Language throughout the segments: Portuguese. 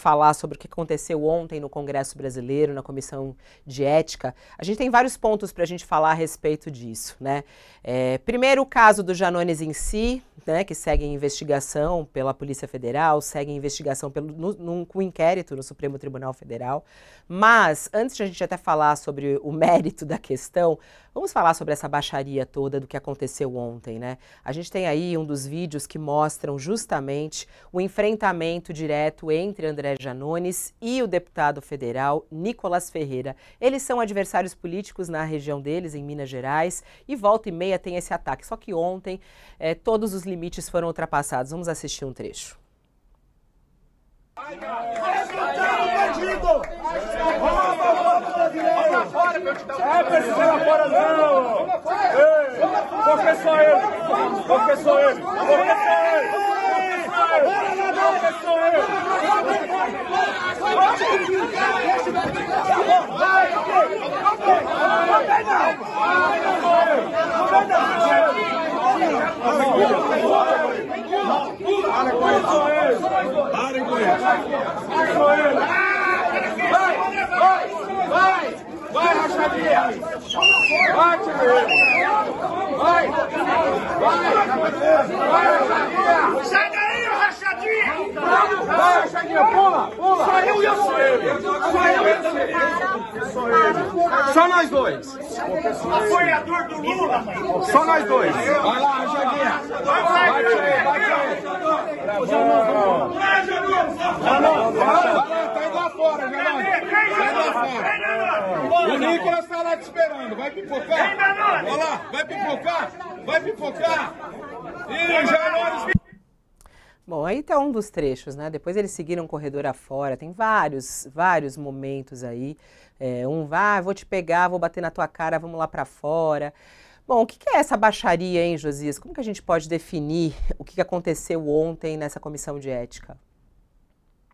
falar sobre o que aconteceu ontem no Congresso Brasileiro, na Comissão de Ética, a gente tem vários pontos para a gente falar a respeito disso. Né? É, primeiro, o caso do Janones em si, né, que segue em investigação pela Polícia Federal, segue em investigação pelo, no, num, com inquérito no Supremo Tribunal Federal. Mas, antes de a gente até falar sobre o mérito da questão, vamos falar sobre essa baixaria toda do que aconteceu ontem. Né? A gente tem aí um dos vídeos que mostram justamente o enfrentamento direto entre André André Janones e o deputado federal Nicolas Ferreira. Eles são adversários políticos na região deles, em Minas Gerais, e volta e meia tem esse ataque. Só que ontem eh, todos os limites foram ultrapassados. Vamos assistir um trecho. Parem com isso. Vai, vai, vai, vai, rachadinha. Bate, meu dia sou eu. Só eu. Só eu. Só nós dois. Apoiador do Lula. Só nós dois. Vai lá, Jaguinha. Vai, vai, vai. Vai, Vai Tá Vai lá Vai vai, Vai tá Nicolas Vai tá lá Vai esperando. Vai pipocar? Vai lá, vai pipocar? Vai Vai Vai Vai Vai Vai vai, Vai Janores. Bom, aí tá um dos trechos, né? Depois eles seguiram o corredor afora, tem vários, vários momentos aí. É, um vai, ah, vou te pegar, vou bater na tua cara, vamos lá para fora. Bom, o que é essa baixaria, hein, Josias? Como que a gente pode definir o que aconteceu ontem nessa comissão de ética?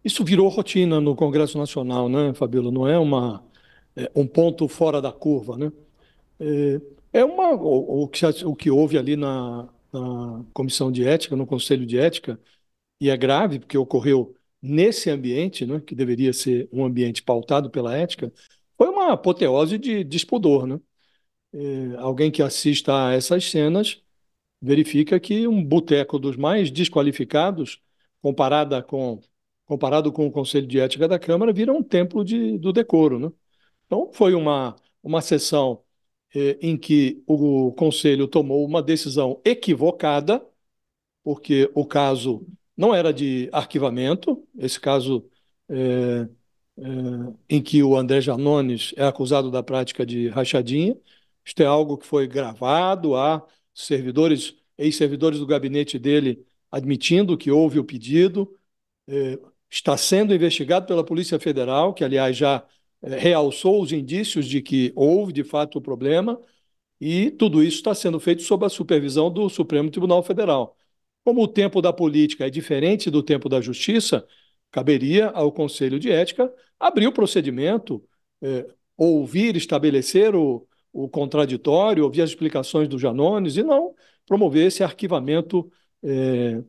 Isso virou rotina no Congresso Nacional, né, Fabíola? Não é, uma, é, um ponto fora da curva, né? É, é uma, o, o, que, o que houve ali na, na Comissão de Ética, no Conselho de Ética, e é grave porque ocorreu nesse ambiente, né, que deveria ser um ambiente pautado pela ética, foi uma apoteose de despudor. Né? É, alguém que assista a essas cenas verifica que um boteco dos mais desqualificados, comparada com, comparado com o Conselho de Ética da Câmara, vira um templo de, do decoro. Né? Então, foi uma, uma sessão é, em que o Conselho tomou uma decisão equivocada, porque o caso não era de arquivamento, esse caso é, é, em que o André Janones é acusado da prática de rachadinha. Isto é algo que foi gravado, há servidores, ex-servidores do gabinete dele admitindo que houve o pedido, é, está sendo investigado pela Polícia Federal, que, aliás, já é, realçou os indícios de que houve, de fato, o problema, e tudo isso está sendo feito sob a supervisão do Supremo Tribunal Federal. Como o tempo da política é diferente do tempo da justiça, caberia ao Conselho de Ética abrir o procedimento, é, ouvir, estabelecer o, o contraditório, ouvir as explicações do Janones e não promover esse arquivamento é,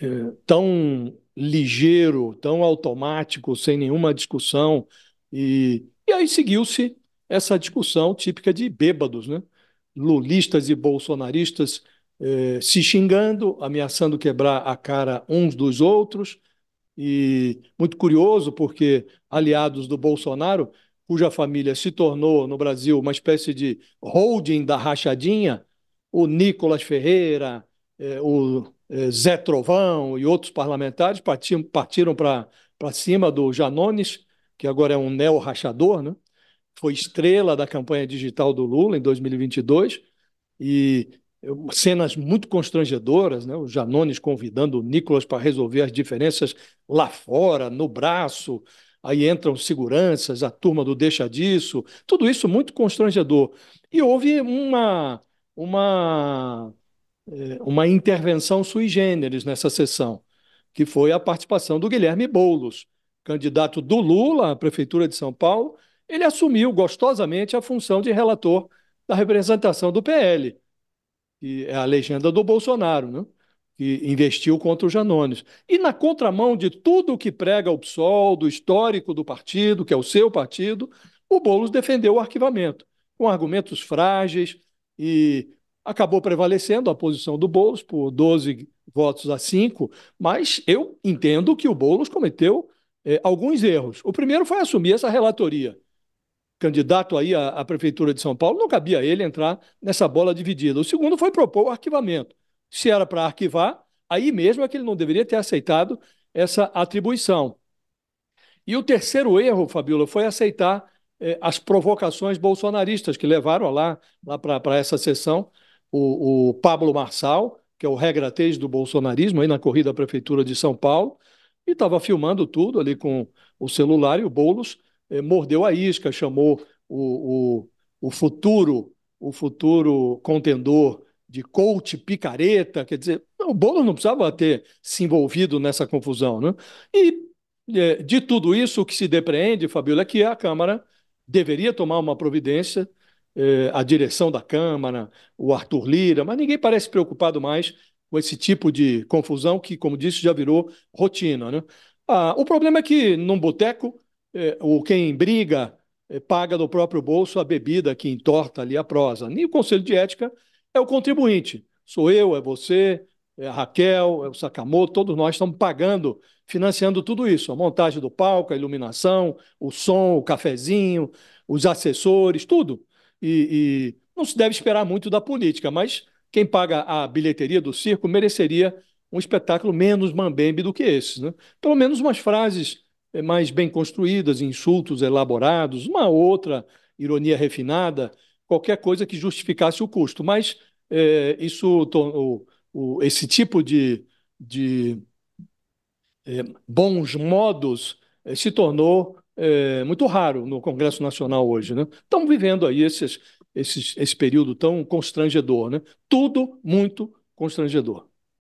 é, tão ligeiro, tão automático, sem nenhuma discussão. E, e aí seguiu-se essa discussão típica de bêbados, né? Lulistas e bolsonaristas eh, se xingando, ameaçando quebrar a cara uns dos outros. E muito curioso, porque aliados do Bolsonaro, cuja família se tornou no Brasil uma espécie de holding da rachadinha, o Nicolas Ferreira, eh, o eh, Zé Trovão e outros parlamentares partiam, partiram para cima do Janones, que agora é um neo-rachador, né? foi estrela da campanha digital do Lula em 2022 e cenas muito constrangedoras, né? o Janones convidando o Nicolas para resolver as diferenças lá fora, no braço, aí entram seguranças, a turma do deixa disso, tudo isso muito constrangedor. E houve uma, uma, é, uma intervenção sui generis nessa sessão, que foi a participação do Guilherme Boulos, candidato do Lula à Prefeitura de São Paulo, ele assumiu gostosamente a função de relator da representação do PL que é a legenda do Bolsonaro, né? que investiu contra o Janones. E na contramão de tudo o que prega o PSOL, do histórico do partido, que é o seu partido, o Boulos defendeu o arquivamento, com argumentos frágeis e acabou prevalecendo a posição do Boulos por 12 votos a 5, mas eu entendo que o Boulos cometeu eh, alguns erros. O primeiro foi assumir essa relatoria candidato aí à, à, Prefeitura de São Paulo, não cabia ele entrar nessa bola dividida. O segundo foi propor o arquivamento. Se era para arquivar, aí mesmo é que ele não deveria ter aceitado essa atribuição. E o terceiro erro, Fabíola, foi aceitar eh, as provocações bolsonaristas que levaram lá, lá para essa sessão o, o Pablo Marçal, que é o regra do bolsonarismo, aí na corrida à Prefeitura de São Paulo, e estava filmando tudo ali com o celular e o Boulos é, mordeu a isca, chamou o, o, o futuro o futuro contendor de coach picareta, quer dizer, o Bolo não precisava ter se envolvido nessa confusão, né? E é, de tudo isso, o que se depreende, Fabíola, é que a Câmara deveria tomar uma providência, é, a direção da Câmara, o Arthur Lira, mas ninguém parece preocupado mais com esse tipo de confusão que, como disse, já virou rotina, né? Ah, o problema é que num boteco é, quem briga é, paga do próprio bolso a bebida que entorta ali a prosa. E o Conselho de Ética é o contribuinte. Sou eu, é você, é a Raquel, é o Sakamoto, todos nós estamos pagando, financiando tudo isso. A montagem do palco, a iluminação, o som, o cafezinho, os assessores, tudo. E, e não se deve esperar muito da política, mas quem paga a bilheteria do circo mereceria um espetáculo menos mambembe do que esse. Né? Pelo menos umas frases é mais bem construídas, insultos elaborados, uma outra ironia refinada, qualquer coisa que justificasse o custo. Mas é, isso, o, o, esse tipo de, de é, bons modos é, se tornou é, muito raro no Congresso Nacional hoje. Né? Estamos vivendo aí esses, esses, esse período tão constrangedor. Né? Tudo muito constrangedor.